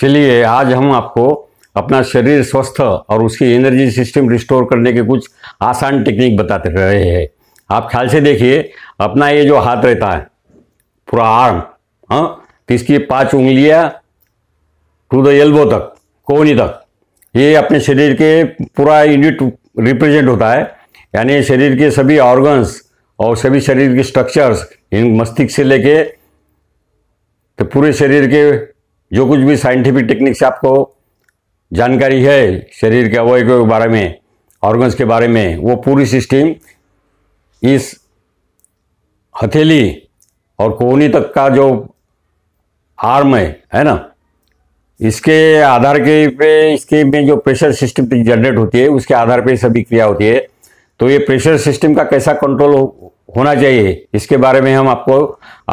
चलिए आज हम आपको अपना शरीर स्वस्थ और उसकी एनर्जी सिस्टम रिस्टोर करने के कुछ आसान टेक्निक बताते रहे हैं आप ख्याल से देखिए अपना ये जो हाथ रहता है पूरा आर्म हाँ तो इसकी पाँच उंगलियाँ टू द एल्बो तक कोहनी तक ये अपने शरीर के पूरा यूनिट रिप्रेजेंट होता है यानी शरीर के सभी ऑर्गन्स और सभी शरीर के स्ट्रक्चर्स इन मस्तिष्क से लेके तो पूरे शरीर के जो कुछ भी साइंटिफिक टेक्निक से आपको जानकारी है शरीर के अवयव के बारे में ऑर्गन्स के बारे में वो पूरी सिस्टम इस हथेली और कोहनी तक का जो आर्म है है ना इसके आधार के पे इसके में जो प्रेशर सिस्टम जनरेट होती है उसके आधार पे सभी क्रिया होती है तो ये प्रेशर सिस्टम का कैसा कंट्रोल हो, होना चाहिए इसके बारे में हम आपको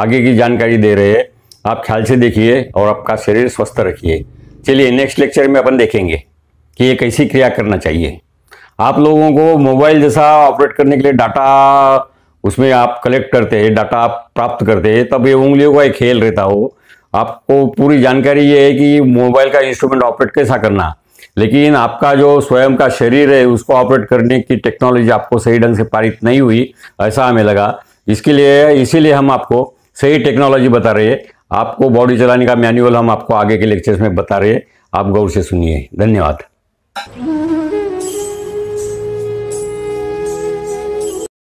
आगे की जानकारी दे रहे हैं आप ख्याल से देखिए और आपका शरीर स्वस्थ रखिए चलिए नेक्स्ट लेक्चर में अपन देखेंगे कि ये कैसी क्रिया करना चाहिए आप लोगों को मोबाइल जैसा ऑपरेट करने के लिए डाटा उसमें आप कलेक्ट करते हैं डाटा आप प्राप्त करते हैं तब ये उंगलियों का एक खेल रहता हो आपको पूरी जानकारी ये है कि मोबाइल का इंस्ट्रूमेंट ऑपरेट कैसा करना लेकिन आपका जो स्वयं का शरीर है उसको ऑपरेट करने की टेक्नोलॉजी आपको सही ढंग से पारित नहीं हुई ऐसा हमें लगा इसके लिए इसीलिए हम आपको सही टेक्नोलॉजी बता रहे हैं आपको बॉडी चलाने का मैनुअल हम आपको आगे के लेक्चर्स में बता रहे हैं आप गौर से सुनिए धन्यवाद